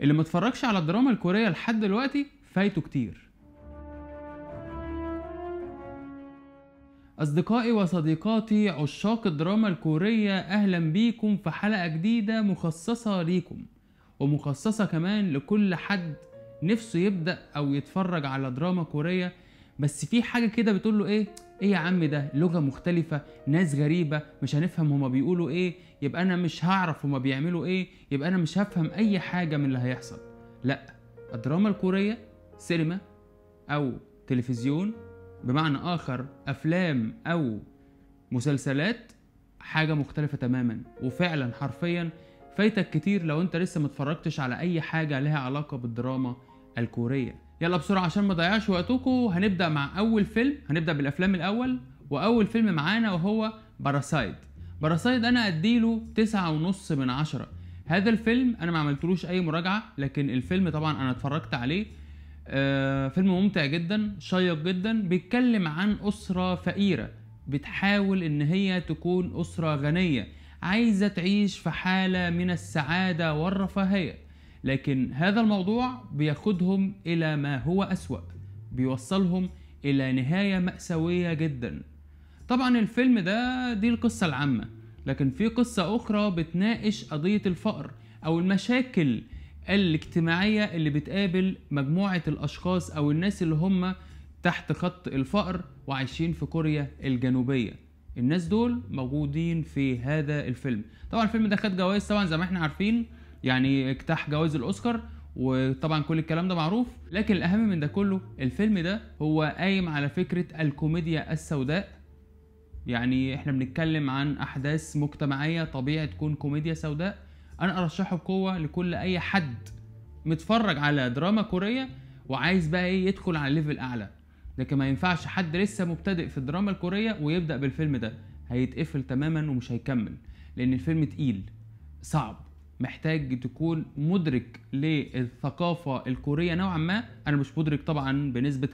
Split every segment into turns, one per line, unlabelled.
اللي ما اتفرجش على الدراما الكوريه لحد دلوقتي فايته كتير أصدقائي وصديقاتي عشاق الدراما الكورية أهلا بيكم في حلقة جديدة مخصصة ليكم ومخصصة كمان لكل حد نفسه يبدأ أو يتفرج على دراما كورية بس في حاجه كده بتقول له ايه ايه يا عم ده لغه مختلفه ناس غريبه مش هنفهم هما بيقولوا ايه يبقى انا مش هعرف هما بيعملوا ايه يبقى انا مش هفهم اي حاجه من اللي هيحصل لا الدراما الكوريه سينما او تلفزيون بمعنى اخر افلام او مسلسلات حاجه مختلفه تماما وفعلا حرفيا فايتك كتير لو انت لسه متفرجتش على اي حاجه لها علاقه بالدراما الكوريه يلا بسرعه عشان ما اضيعش وقتكم هنبدا مع اول فيلم هنبدا بالافلام الاول واول فيلم معانا وهو باراسايد باراسايد انا اديله تسعة ونص من عشرة هذا الفيلم انا ما عملتلوش اي مراجعه لكن الفيلم طبعا انا اتفرجت عليه آه فيلم ممتع جدا شيق جدا بيتكلم عن اسره فقيره بتحاول ان هي تكون اسره غنيه عايزه تعيش في حاله من السعاده والرفاهيه لكن هذا الموضوع بياخدهم إلى ما هو أسوأ بيوصلهم إلى نهاية مأساوية جدا طبعا الفيلم ده دي القصة العامة لكن في قصة أخرى بتناقش قضية الفقر أو المشاكل الاجتماعية اللي بتقابل مجموعة الأشخاص أو الناس اللي هم تحت خط الفقر وعايشين في كوريا الجنوبية الناس دول موجودين في هذا الفيلم طبعا الفيلم ده خد جوائز طبعا زي ما احنا عارفين يعني اجتاح جوائز الاوسكار وطبعا كل الكلام ده معروف لكن الاهم من ده كله الفيلم ده هو قايم على فكره الكوميديا السوداء يعني احنا بنتكلم عن احداث مجتمعيه طبيعي تكون كوميديا سوداء انا ارشحه بقوه لكل اي حد متفرج على دراما كوريه وعايز بقى ايه يدخل على ليفل اعلى لكن ما ينفعش حد لسه مبتدئ في الدراما الكوريه ويبدا بالفيلم ده هيتقفل تماما ومش هيكمل لان الفيلم تقيل صعب محتاج تكون مدرك للثقافة الكورية نوعا ما أنا مش مدرك طبعا بنسبة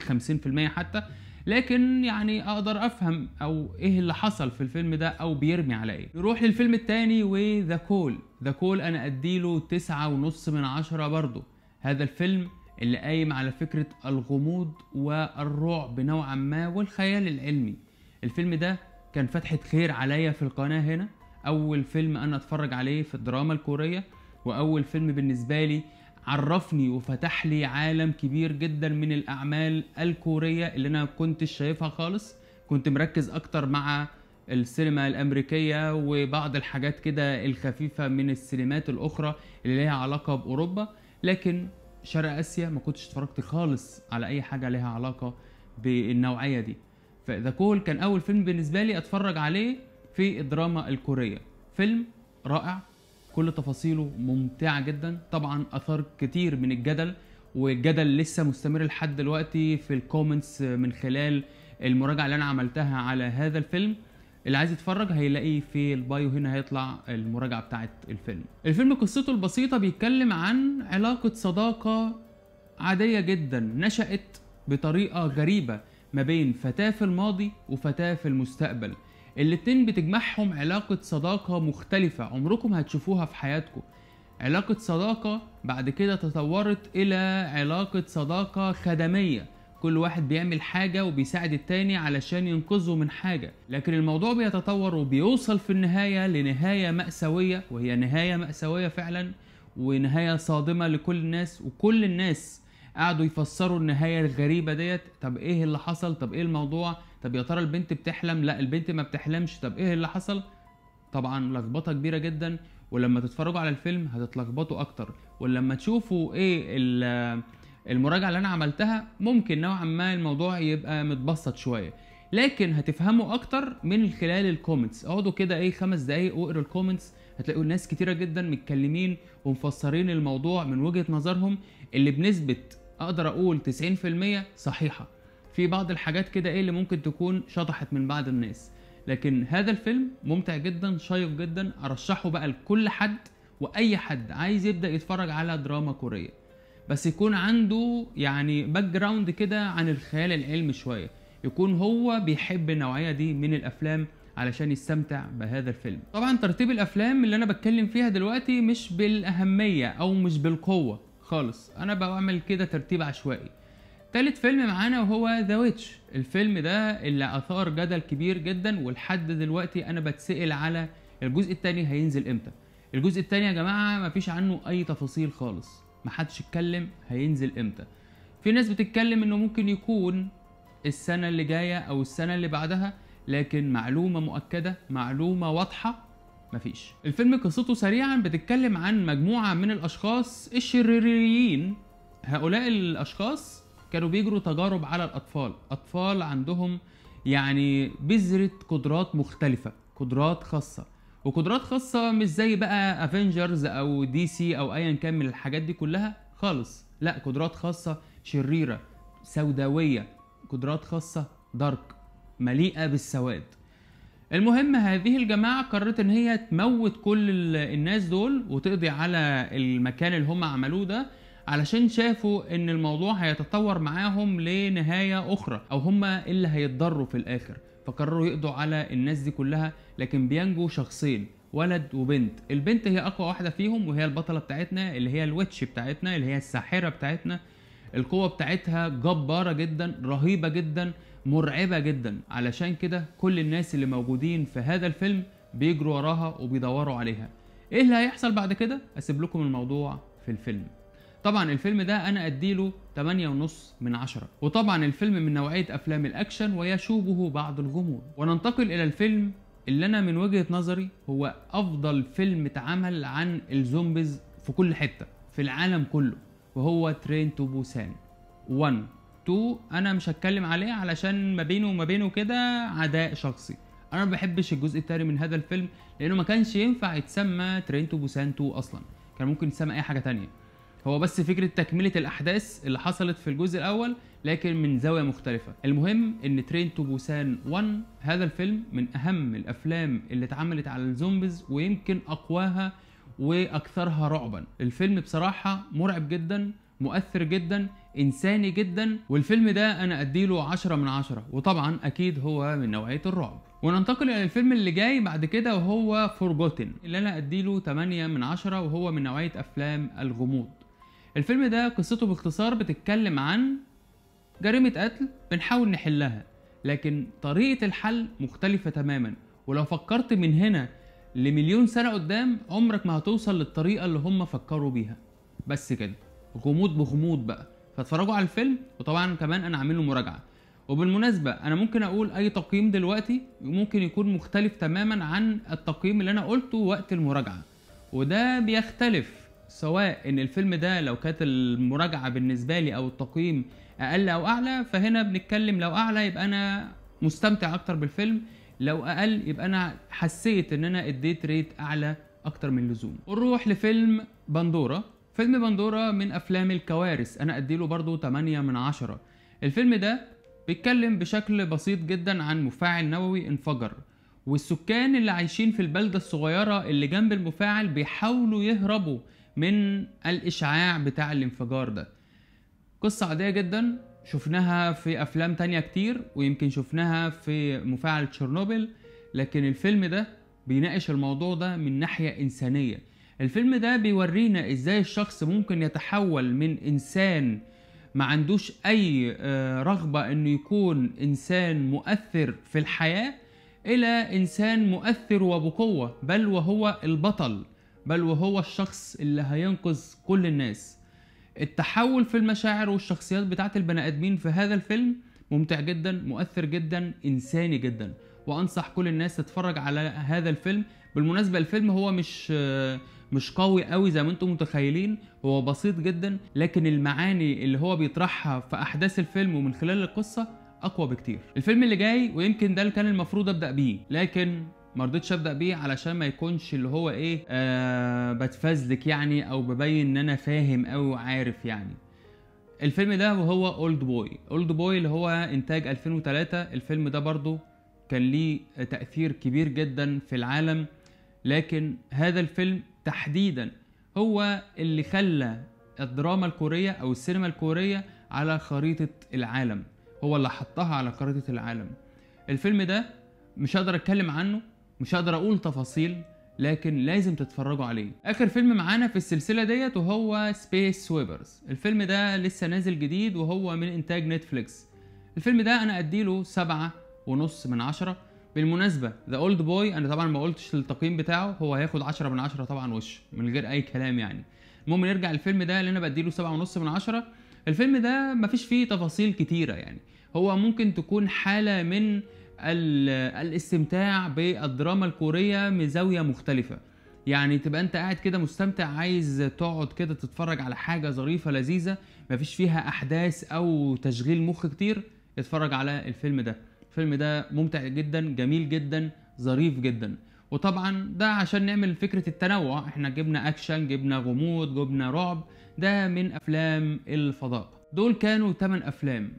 50% حتى لكن يعني اقدر افهم او ايه اللي حصل في الفيلم ده او بيرمي على ايه نروح للفيلم التاني وذا كول ذا كول انا اديله تسعة ونص من عشرة برضه هذا الفيلم اللي قايم على فكرة الغموض والرعب نوعا ما والخيال العلمي الفيلم ده كان فتحة خير عليا في القناة هنا اول فيلم انا اتفرج عليه في الدراما الكوريه واول فيلم بالنسبه لي عرفني وفتح لي عالم كبير جدا من الاعمال الكوريه اللي انا كنت شايفها خالص كنت مركز اكتر مع السينما الامريكيه وبعض الحاجات كده الخفيفه من السينمات الاخرى اللي ليها علاقه باوروبا لكن شرق اسيا ما كنتش اتفرجت خالص على اي حاجه ليها علاقه بالنوعيه دي فذا كول كان اول فيلم بالنسبه لي اتفرج عليه في الدراما الكورية فيلم رائع كل تفاصيله ممتعة جدا طبعا أثار كتير من الجدل والجدل لسه مستمر لحد دلوقتي في الكومنتس من خلال المراجعة اللي أنا عملتها على هذا الفيلم اللي عايز يتفرج هيلاقي في البايو هنا هيطلع المراجعة بتاعت الفيلم الفيلم قصته البسيطة بيتكلم عن علاقة صداقة عادية جدا نشأت بطريقة غريبة ما بين فتاة في الماضي وفتاة في المستقبل الاتنين بتجمعهم علاقة صداقة مختلفة عمركم هتشوفوها في حياتكم علاقة صداقة بعد كده تطورت إلى علاقة صداقة خدمية كل واحد بيعمل حاجة وبيساعد التاني علشان ينقذه من حاجة لكن الموضوع بيتطور وبيوصل في النهاية لنهاية مأساوية وهي نهاية مأساوية فعلا ونهاية صادمة لكل الناس وكل الناس قعدوا يفسروا النهاية الغريبة ديت طب ايه اللي حصل طب ايه الموضوع طب يا ترى البنت بتحلم لا البنت ما بتحلمش طب ايه اللي حصل طبعا لخبطه كبيره جدا ولما تتفرجوا على الفيلم هتتلخبطوا اكتر ولما تشوفوا ايه المراجعه اللي انا عملتها ممكن نوعا ما الموضوع يبقى متبسط شويه لكن هتفهموا اكتر من خلال الكومنتس اقعدوا كده ايه خمس دقايق واقروا الكومنتس هتلاقوا ناس كتيرة جدا متكلمين ومفسرين الموضوع من وجهة نظرهم اللي بنسبة اقدر اقول 90% صحيحة في بعض الحاجات كده ايه اللي ممكن تكون شطحت من بعض الناس لكن هذا الفيلم ممتع جدا شيق جدا ارشحه بقى لكل حد واي حد عايز يبدا يتفرج على دراما كوريه بس يكون عنده يعني باك جراوند كده عن الخيال العلمي شويه يكون هو بيحب النوعيه دي من الافلام علشان يستمتع بهذا الفيلم طبعا ترتيب الافلام اللي انا بتكلم فيها دلوقتي مش بالاهميه او مش بالقوه خالص انا بعمل كده ترتيب عشوائي تالت فيلم معانا وهو ذا ويتش الفيلم ده اللي اثار جدل كبير جدا ولحد دلوقتي انا بتسال على الجزء الثاني هينزل امتى الجزء الثاني يا جماعه مفيش عنه اي تفاصيل خالص محدش اتكلم هينزل امتى في ناس بتتكلم انه ممكن يكون السنه اللي جايه او السنه اللي بعدها لكن معلومه مؤكده معلومه واضحه مفيش الفيلم قصته سريعا بتتكلم عن مجموعه من الاشخاص الشريريين هؤلاء الاشخاص كانوا بيجروا تجارب على الاطفال اطفال عندهم يعني بذره قدرات مختلفه قدرات خاصه وقدرات خاصه مش زي بقى افنجرز او دي سي او ايا كان من الحاجات دي كلها خالص لا قدرات خاصه شريره سوداويه قدرات خاصه دارك مليئه بالسواد المهم هذه الجماعة قررت إن هي تموت كل الناس دول وتقضي على المكان اللي هم عملوه ده علشان شافوا ان الموضوع هيتطور معاهم لنهاية اخرى او هما إيه اللي هيتضروا في الاخر فقرروا يقضوا على الناس دي كلها لكن بينجو شخصين ولد وبنت البنت هي اقوى واحدة فيهم وهي البطلة بتاعتنا اللي هي الويتش بتاعتنا اللي هي الساحرة بتاعتنا القوة بتاعتها جبارة جدا رهيبة جدا مرعبة جدا علشان كده كل الناس اللي موجودين في هذا الفيلم بيجروا وراها وبيدوروا عليها ايه اللي هيحصل بعد كده اسيب لكم الموضوع في الفيلم طبعا الفيلم ده انا اديله 8.5 من عشرة وطبعا الفيلم من نوعيه افلام الاكشن ويشوبه بعض الجمهور وننتقل الى الفيلم اللي انا من وجهه نظري هو افضل فيلم اتعمل عن الزومبيز في كل حته في العالم كله وهو ترين تو بوسان 1 2 انا مش هتكلم عليه علشان ما بينه وما بينه كده عداء شخصي انا ما بحبش الجزء التاني من هذا الفيلم لانه ما كانش ينفع يتسمى ترين تو بوسان 2 اصلا كان ممكن يتسمى اي حاجه تانية هو بس فكره تكمله الاحداث اللي حصلت في الجزء الاول لكن من زاويه مختلفه المهم ان ترين تو بوسان 1 هذا الفيلم من اهم الافلام اللي اتعملت على الزومبيز ويمكن اقواها واكثرها رعبا الفيلم بصراحه مرعب جدا مؤثر جدا انساني جدا والفيلم ده انا اديله 10 من 10 وطبعا اكيد هو من نوعيه الرعب وننتقل الى الفيلم اللي جاي بعد كده وهو فورجوتن اللي انا اديله 8 من 10 وهو من نوعيه افلام الغموض الفيلم ده قصته باختصار بتتكلم عن جريمة قتل بنحاول نحلها لكن طريقة الحل مختلفة تماما ولو فكرت من هنا لمليون سنة قدام عمرك ما هتوصل للطريقة اللي هم فكروا بيها بس كده غموض بغموض بقى فاتفرجوا على الفيلم وطبعا كمان انا عامل له مراجعه وبالمناسبه انا ممكن اقول اي تقييم دلوقتي ممكن يكون مختلف تماما عن التقييم اللي انا قلته وقت المراجعه وده بيختلف سواء ان الفيلم ده لو كانت المراجعه بالنسبه لي او التقييم اقل او اعلى فهنا بنتكلم لو اعلى يبقى انا مستمتع اكتر بالفيلم لو اقل يبقى انا حسيت ان انا اديت ريت اعلى اكتر من اللزوم نروح لفيلم بندوره فيلم بندوره من افلام الكوارث انا اديله برضو 8 من 10 الفيلم ده بيتكلم بشكل بسيط جدا عن مفاعل نووي انفجر والسكان اللي عايشين في البلده الصغيره اللي جنب المفاعل بيحاولوا يهربوا من الإشعاع بتاع الانفجار ده قصة عادية جدا شفناها في أفلام تانية كتير ويمكن شفناها في مفاعل تشيرنوبل لكن الفيلم ده بيناقش الموضوع ده من ناحية إنسانية الفيلم ده بيورينا إزاي الشخص ممكن يتحول من إنسان ما عندوش أي آه، رغبة إنه يكون إنسان مؤثر في الحياة إلى إنسان مؤثر وبقوة بل وهو البطل بل وهو الشخص اللي هينقذ كل الناس التحول في المشاعر والشخصيات بتاعت البني ادمين في هذا الفيلم ممتع جدا مؤثر جدا انساني جدا وانصح كل الناس تتفرج على هذا الفيلم بالمناسبه الفيلم هو مش مش قوي قوي زي ما انتم متخيلين هو بسيط جدا لكن المعاني اللي هو بيطرحها في احداث الفيلم ومن خلال القصه اقوى بكتير الفيلم اللي جاي ويمكن ده اللي كان المفروض ابدا بيه لكن ما رضيتش ابدا بيه علشان ما يكونش اللي هو ايه آه بتفزلك يعني او ببين ان انا فاهم او وعارف يعني الفيلم ده وهو اولد بوي اولد بوي اللي هو انتاج 2003 الفيلم ده برضو كان ليه تاثير كبير جدا في العالم لكن هذا الفيلم تحديدا هو اللي خلى الدراما الكوريه او السينما الكوريه على خريطه العالم هو اللي حطها على خريطه العالم الفيلم ده مش هقدر اتكلم عنه مش هقدر اقول تفاصيل لكن لازم تتفرجوا عليه اخر فيلم معانا في السلسله ديت وهو سبيس سويبرز الفيلم ده لسه نازل جديد وهو من انتاج نتفليكس الفيلم ده انا اديله سبعة ونص من عشرة بالمناسبه ذا اولد بوي انا طبعا ما قلتش التقييم بتاعه هو هياخد عشرة من عشرة طبعا وش من غير اي كلام يعني المهم نرجع الفيلم ده اللي انا بديله سبعة ونص من عشرة الفيلم ده مفيش فيه تفاصيل كتيره يعني هو ممكن تكون حاله من الاستمتاع بالدراما الكوريه من زاويه مختلفه يعني تبقى انت قاعد كده مستمتع عايز تقعد كده تتفرج على حاجه ظريفه لذيذه مفيش فيها احداث او تشغيل مخ كتير اتفرج على الفيلم ده الفيلم ده ممتع جدا جميل جدا ظريف جدا وطبعا ده عشان نعمل فكره التنوع احنا جبنا اكشن جبنا غموض جبنا رعب ده من افلام الفضاء دول كانوا 8 افلام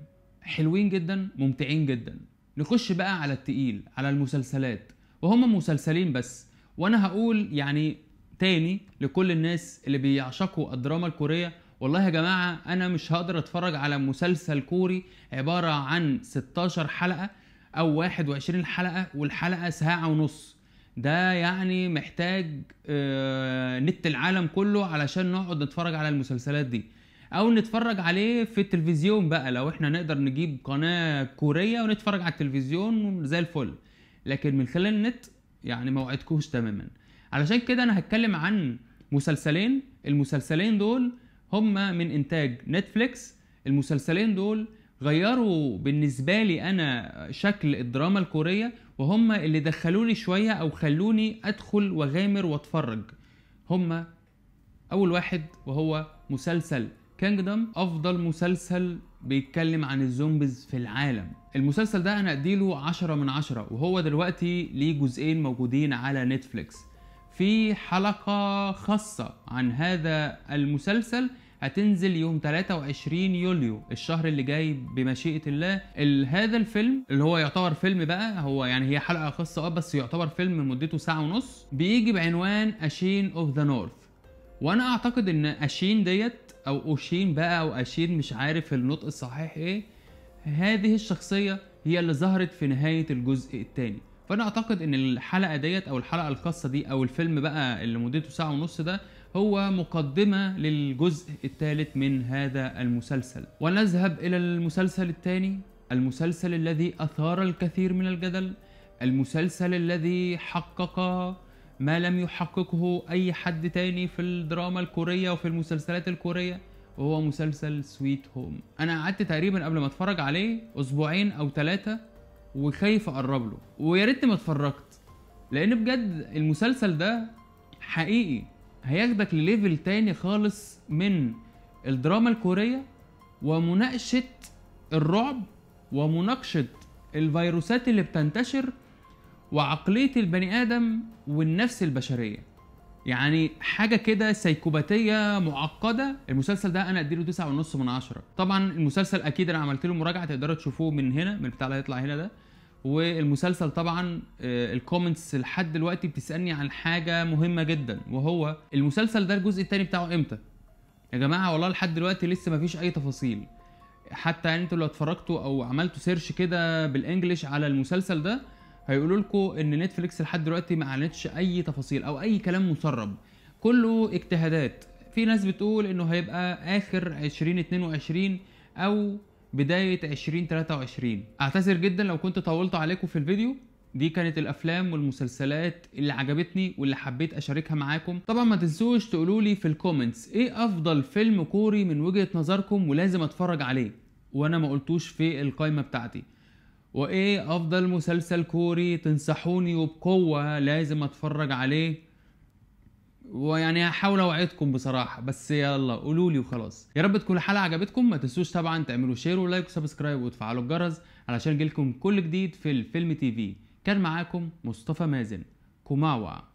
حلوين جدا ممتعين جدا نخش بقى على التقيل على المسلسلات وهم مسلسلين بس وانا هقول يعني تاني لكل الناس اللي بيعشقوا الدراما الكوريه والله يا جماعه انا مش هقدر اتفرج على مسلسل كوري عباره عن 16 حلقه او 21 حلقه والحلقه ساعه ونص ده يعني محتاج آه، نت العالم كله علشان نقعد نتفرج على المسلسلات دي او نتفرج عليه في التلفزيون بقى لو احنا نقدر نجيب قناه كوريه ونتفرج على التلفزيون زي الفل لكن من خلال النت يعني ما وعدكوش تماما علشان كده انا هتكلم عن مسلسلين المسلسلين دول هما من انتاج نتفليكس المسلسلين دول غيروا بالنسبة لي أنا شكل الدراما الكورية وهم اللي دخلوني شوية أو خلوني أدخل وغامر وأتفرج هم أول واحد وهو مسلسل كينجدم افضل مسلسل بيتكلم عن الزومبيز في العالم المسلسل ده انا اديله 10 من 10 وهو دلوقتي ليه جزئين موجودين على نتفليكس في حلقة خاصة عن هذا المسلسل هتنزل يوم 23 يوليو الشهر اللي جاي بمشيئة الله هذا الفيلم اللي هو يعتبر فيلم بقى هو يعني هي حلقة خاصة اه بس يعتبر فيلم مدته ساعة ونص بيجي بعنوان أشين اوف ذا نورث وانا اعتقد ان أشين ديت او اوشين بقى او اشين مش عارف النطق الصحيح ايه هذه الشخصيه هي اللي ظهرت في نهايه الجزء الثاني فانا اعتقد ان الحلقه ديت او الحلقه الخاصه دي او الفيلم بقى اللي مدته ساعه ونص ده هو مقدمة للجزء الثالث من هذا المسلسل ونذهب إلى المسلسل الثاني المسلسل الذي أثار الكثير من الجدل المسلسل الذي حقق ما لم يحققه أي حد تاني في الدراما الكورية وفي المسلسلات الكورية وهو مسلسل سويت هوم أنا قعدت تقريبا قبل ما أتفرج عليه أسبوعين أو ثلاثة وخايف أقرب له ويا ريت ما اتفرجت لأن بجد المسلسل ده حقيقي هياخدك لليفل تاني خالص من الدراما الكورية ومناقشة الرعب ومناقشة الفيروسات اللي بتنتشر وعقلية البني آدم والنفس البشرية يعني حاجة كده سيكوباتية معقدة المسلسل ده أنا أديله تسعة ونص من عشرة طبعا المسلسل أكيد أنا عملت له مراجعة تقدروا تشوفوه من هنا من البتاع اللي هيطلع هنا ده والمسلسل طبعا آه، الكومنتس لحد دلوقتي بتسالني عن حاجه مهمه جدا وهو المسلسل ده الجزء الثاني بتاعه امتى يا جماعه والله لحد دلوقتي لسه مفيش اي تفاصيل حتى يعني انتوا لو اتفرجتوا او عملتوا سيرش كده بالانجلش على المسلسل ده هيقولوا لكم ان نتفليكس لحد دلوقتي ما اعلنتش اي تفاصيل او اي كلام مسرب كله اجتهادات في ناس بتقول انه هيبقى اخر 2022 او بدايه 2023 اعتذر جدا لو كنت طولت عليكم في الفيديو دي كانت الافلام والمسلسلات اللي عجبتني واللي حبيت اشاركها معاكم طبعا ما تنسوش تقولوا لي في الكومنتس ايه افضل فيلم كوري من وجهه نظركم ولازم اتفرج عليه وانا ما قلتوش في القائمه بتاعتي وايه افضل مسلسل كوري تنصحوني وبقوة لازم اتفرج عليه ويعني هحاول اوعدكم بصراحه بس يلا قولولي وخلاص يا رب تكون الحلقه عجبتكم ما تنسوش طبعا تعملوا شير ولايك وسبسكرايب وتفعلوا الجرس علشان يجيلكم كل جديد في الفيلم تي في كان معاكم مصطفى مازن كوماوا